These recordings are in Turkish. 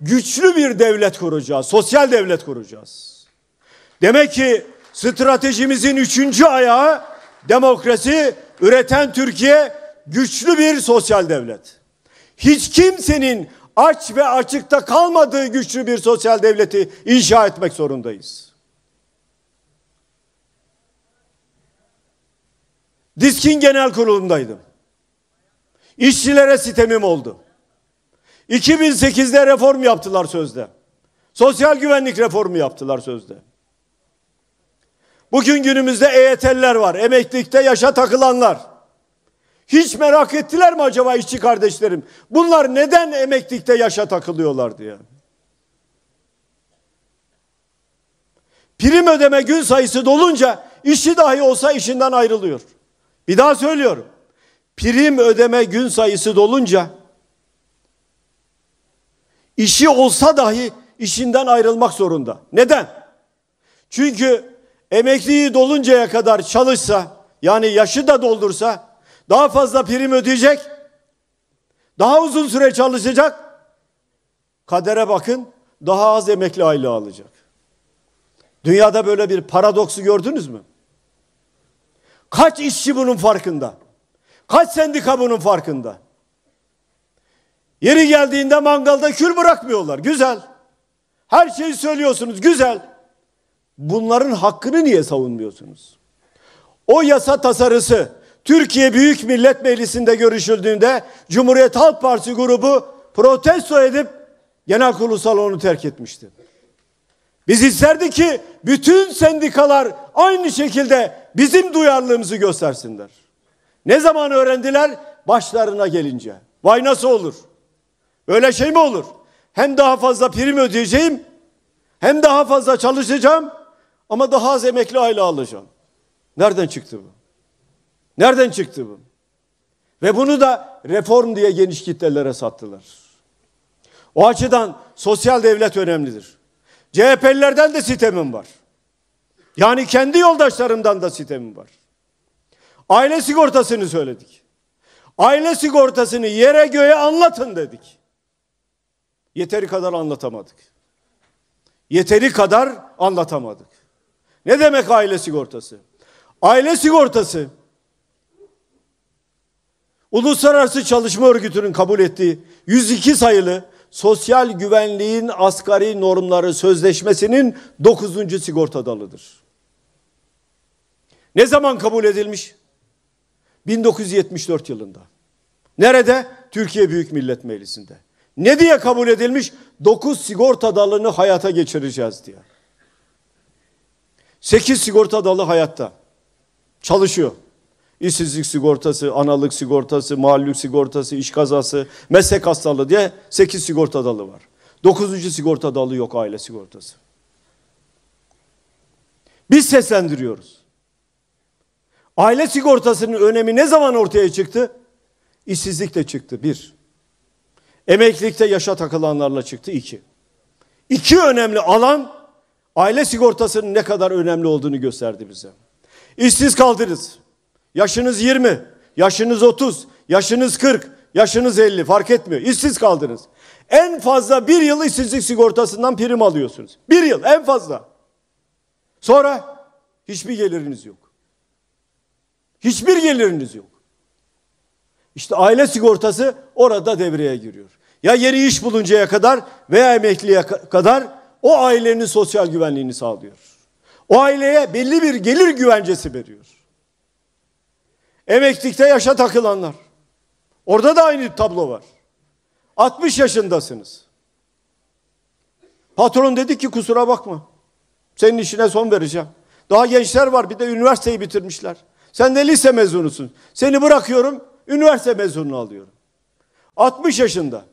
güçlü bir devlet kuracağız. Sosyal devlet kuracağız. Demek ki stratejimizin üçüncü ayağı demokrasi, üreten Türkiye, güçlü bir sosyal devlet. Hiç kimsenin aç ve açıkta kalmadığı güçlü bir sosyal devleti inşa etmek zorundayız. Diskin Genel Kurulu'ndaydım. İşçilere sitemim oldu. 2008'de reform yaptılar sözde. Sosyal güvenlik reformu yaptılar sözde. Bugün günümüzde EYT'liler var. Emeklilikte yaşa takılanlar. Hiç merak ettiler mi acaba işçi kardeşlerim? Bunlar neden emeklilikte yaşa takılıyorlar diye. Prim ödeme gün sayısı dolunca işçi dahi olsa işinden ayrılıyor. Bir daha söylüyorum. Prim ödeme gün sayısı dolunca işi olsa dahi işinden ayrılmak zorunda. Neden? Çünkü emekliyi doluncaya kadar çalışsa yani yaşı da doldursa daha fazla prim ödeyecek. Daha uzun süre çalışacak. Kadere bakın daha az emekli aylığı alacak. Dünyada böyle bir paradoksu gördünüz mü? Kaç işçi bunun farkında? Kaç sendika bunun farkında? Yeri geldiğinde mangalda kül bırakmıyorlar. Güzel. Her şeyi söylüyorsunuz. Güzel. Bunların hakkını niye savunmuyorsunuz? O yasa tasarısı Türkiye Büyük Millet Meclisi'nde görüşüldüğünde Cumhuriyet Halk Partisi grubu protesto edip genel kurulu salonu terk etmişti. Biz isterdik ki bütün sendikalar aynı şekilde bizim duyarlılığımızı göstersinler. Ne zaman öğrendiler? Başlarına gelince. Vay nasıl olur? Öyle şey mi olur? Hem daha fazla prim ödeyeceğim, hem daha fazla çalışacağım ama daha az emekli aile alacağım. Nereden çıktı bu? Nereden çıktı bu? Ve bunu da reform diye geniş kitlelere sattılar. O açıdan sosyal devlet önemlidir. CHP'lilerden de sitemim var. Yani kendi yoldaşlarımdan da sitemim var. Aile sigortasını söyledik. Aile sigortasını yere göğe anlatın dedik. Yeteri kadar anlatamadık. Yeteri kadar anlatamadık. Ne demek aile sigortası? Aile sigortası Uluslararası Çalışma Örgütü'nün kabul ettiği 102 sayılı sosyal güvenliğin asgari normları sözleşmesinin 9. sigorta dalıdır. Ne zaman kabul edilmiş? 1974 yılında. Nerede? Türkiye Büyük Millet Meclisi'nde. Ne diye kabul edilmiş? Dokuz sigorta dalını hayata geçireceğiz diye. Sekiz sigorta dalı hayatta. Çalışıyor. İşsizlik sigortası, analık sigortası, mahallük sigortası, iş kazası, meslek hastalığı diye sekiz sigorta dalı var. Dokuzuncu sigorta dalı yok aile sigortası. Biz seslendiriyoruz. Aile sigortasının önemi ne zaman ortaya çıktı? İşsizlikle çıktı bir. Emeklilikte yaşa takılanlarla çıktı iki. İki önemli alan aile sigortasının ne kadar önemli olduğunu gösterdi bize. İşsiz kaldınız. Yaşınız 20, yaşınız 30, yaşınız 40, yaşınız 50 fark etmiyor. İşsiz kaldınız. En fazla bir yıl işsizlik sigortasından prim alıyorsunuz. Bir yıl en fazla. Sonra hiçbir geliriniz yok. Hiçbir geliriniz yok. İşte aile sigortası orada devreye giriyor. Ya yeri iş buluncaya kadar veya emekliye kadar o ailenin sosyal güvenliğini sağlıyor. O aileye belli bir gelir güvencesi veriyor. Emeklilikte yaşa takılanlar. Orada da aynı tablo var. 60 yaşındasınız. Patron dedi ki kusura bakma. Senin işine son vereceğim. Daha gençler var bir de üniversiteyi bitirmişler. Sen de lise mezunusun. Seni bırakıyorum üniversite mezununu alıyorum. 60 yaşında.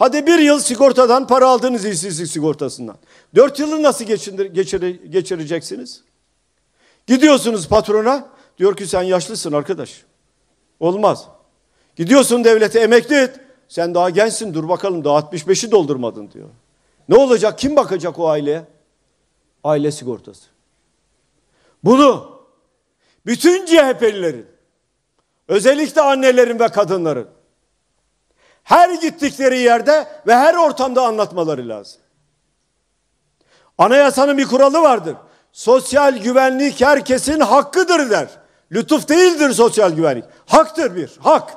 Hadi bir yıl sigortadan para aldınız işsizlik sigortasından. Dört yılı nasıl geçindir, geçire, geçireceksiniz? Gidiyorsunuz patrona. Diyor ki sen yaşlısın arkadaş. Olmaz. Gidiyorsun devlete emekli et. Sen daha gençsin dur bakalım daha 65'i doldurmadın diyor. Ne olacak? Kim bakacak o aileye? Aile sigortası. Bunu bütün CHP'lilerin özellikle annelerin ve kadınların her gittikleri yerde ve her ortamda anlatmaları lazım. Anayasanın bir kuralı vardır. Sosyal güvenlik herkesin hakkıdır der. Lütuf değildir sosyal güvenlik. Haktır bir, hak.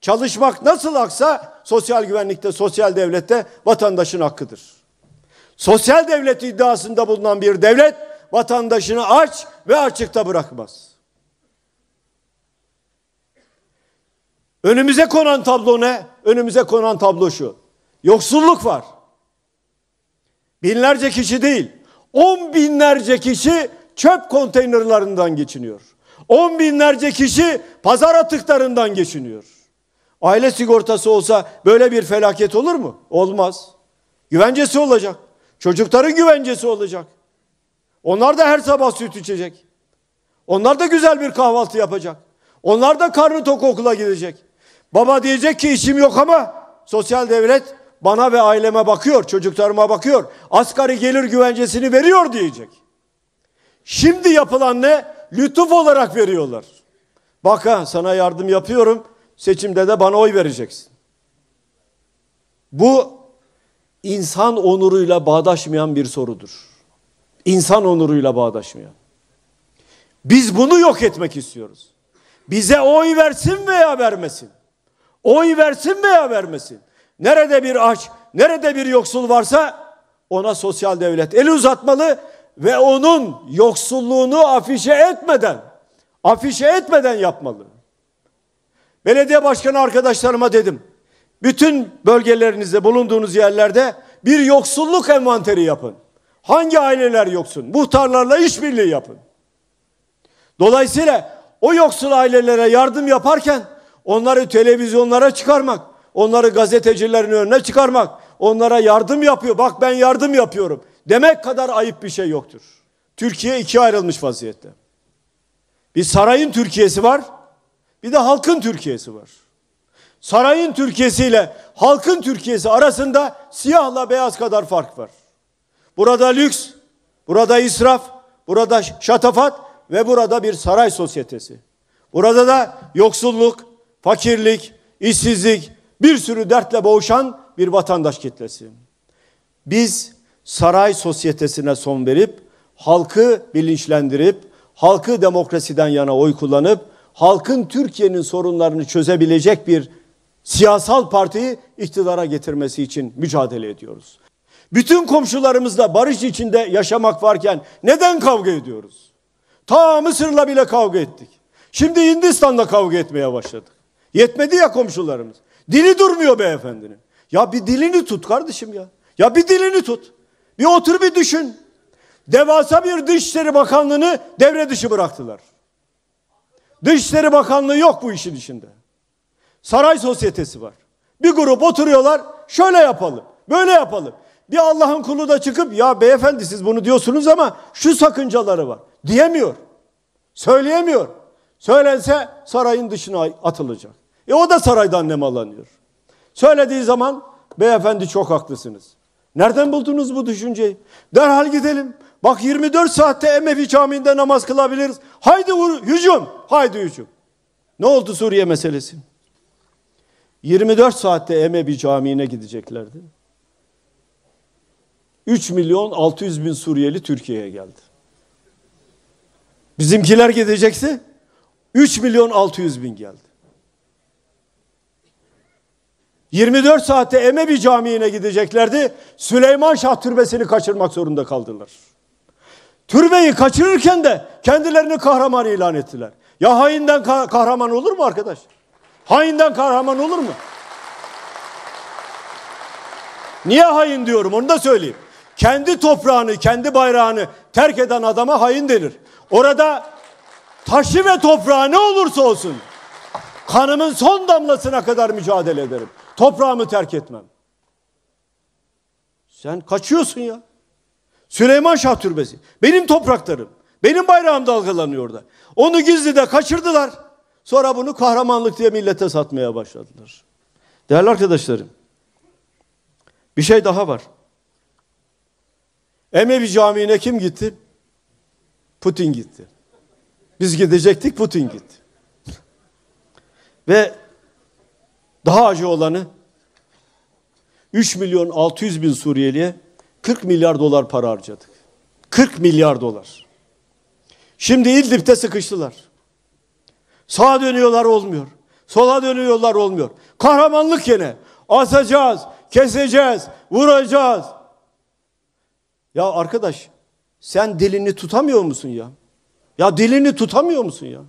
Çalışmak nasıl haksa sosyal güvenlikte, sosyal devlette vatandaşın hakkıdır. Sosyal devlet iddiasında bulunan bir devlet vatandaşını aç ve açıkta bırakmaz. Önümüze konan tablo ne? Önümüze konan tablo şu. Yoksulluk var. Binlerce kişi değil, on binlerce kişi çöp konteynerlarından geçiniyor. On binlerce kişi pazar atıklarından geçiniyor. Aile sigortası olsa böyle bir felaket olur mu? Olmaz. Güvencesi olacak. Çocukların güvencesi olacak. Onlar da her sabah süt içecek. Onlar da güzel bir kahvaltı yapacak. Onlar da karnı tok okula gidecek. Baba diyecek ki işim yok ama sosyal devlet bana ve aileme bakıyor, çocuklarıma bakıyor. Asgari gelir güvencesini veriyor diyecek. Şimdi yapılan ne? Lütuf olarak veriyorlar. Baka sana yardım yapıyorum. Seçimde de bana oy vereceksin. Bu insan onuruyla bağdaşmayan bir sorudur. İnsan onuruyla bağdaşmayan. Biz bunu yok etmek istiyoruz. Bize oy versin veya vermesin. Oy versin veya vermesin. Nerede bir aç, nerede bir yoksul varsa ona sosyal devlet el uzatmalı ve onun yoksulluğunu afişe etmeden, afişe etmeden yapmalı. Belediye başkanı arkadaşlarıma dedim. Bütün bölgelerinizde bulunduğunuz yerlerde bir yoksulluk envanteri yapın. Hangi aileler yoksun? Muhtarlarla işbirliği yapın. Dolayısıyla o yoksul ailelere yardım yaparken Onları televizyonlara çıkarmak, onları gazetecilerin önüne çıkarmak, onlara yardım yapıyor. Bak ben yardım yapıyorum. Demek kadar ayıp bir şey yoktur. Türkiye ikiye ayrılmış vaziyette. Bir sarayın Türkiye'si var, bir de halkın Türkiye'si var. Sarayın Türkiye'si ile halkın Türkiye'si arasında siyahla beyaz kadar fark var. Burada lüks, burada israf, burada şatafat ve burada bir saray sosyetesi. Burada da yoksulluk, fakirlik, işsizlik, bir sürü dertle boğuşan bir vatandaş kitlesi. Biz saray sosyetesine son verip, halkı bilinçlendirip, halkı demokrasiden yana oy kullanıp, halkın Türkiye'nin sorunlarını çözebilecek bir siyasal partiyi iktidara getirmesi için mücadele ediyoruz. Bütün komşularımızla barış içinde yaşamak varken neden kavga ediyoruz? Ta Mısır'la bile kavga ettik. Şimdi Hindistan'da kavga etmeye başladık. Yetmedi ya komşularımız. Dili durmuyor beyefendinin. Ya bir dilini tut kardeşim ya. Ya bir dilini tut. Bir otur bir düşün. Devasa bir Dışişleri Bakanlığı'nı devre dışı bıraktılar. Dışişleri Bakanlığı yok bu işin içinde. Saray sosyetesi var. Bir grup oturuyorlar şöyle yapalım, böyle yapalım. Bir Allah'ın kulu da çıkıp ya beyefendi siz bunu diyorsunuz ama şu sakıncaları var diyemiyor. Söyleyemiyor. Söylense sarayın dışına atılacak. E o da saraydan nemalanıyor. Söylediği zaman beyefendi çok haklısınız. Nereden buldunuz bu düşünceyi? Derhal gidelim. Bak 24 saatte Emevi Camii'nde namaz kılabiliriz. Haydi hücum, haydi hücum. Ne oldu Suriye meselesi? 24 saatte Emevi Camii'ne gideceklerdi. 3 milyon 600 bin Suriyeli Türkiye'ye geldi. Bizimkiler gidecekse 3 milyon 600 bin geldi. 24 saatte Emevi Camii'ne gideceklerdi. Süleyman Şah türbesini kaçırmak zorunda kaldılar. Türbeyi kaçırırken de kendilerini kahraman ilan ettiler. Ya hainden kahraman olur mu arkadaş? Hainden kahraman olur mu? Niye hain diyorum onu da söyleyeyim. Kendi toprağını, kendi bayrağını terk eden adama hain denir. Orada taşı ve toprağı ne olursa olsun kanımın son damlasına kadar mücadele ederim. Toprağımı terk etmem. Sen kaçıyorsun ya. Süleyman Şah Türbesi. Benim topraklarım. Benim bayrağım dalgalanıyor orada. Onu gizli de kaçırdılar. Sonra bunu kahramanlık diye millete satmaya başladılar. Değerli arkadaşlarım. Bir şey daha var. Emevi Camii'ne kim gitti? Putin gitti. Biz gidecektik Putin gitti. Ve daha acı olanı 3 milyon 600 bin Suriyeli'ye 40 milyar dolar para harcadık. 40 milyar dolar. Şimdi İdlib'de sıkıştılar. Sağa dönüyorlar olmuyor. Sola dönüyorlar olmuyor. Kahramanlık yine. Asacağız, keseceğiz, vuracağız. Ya arkadaş sen dilini tutamıyor musun ya? Ya dilini tutamıyor musun ya?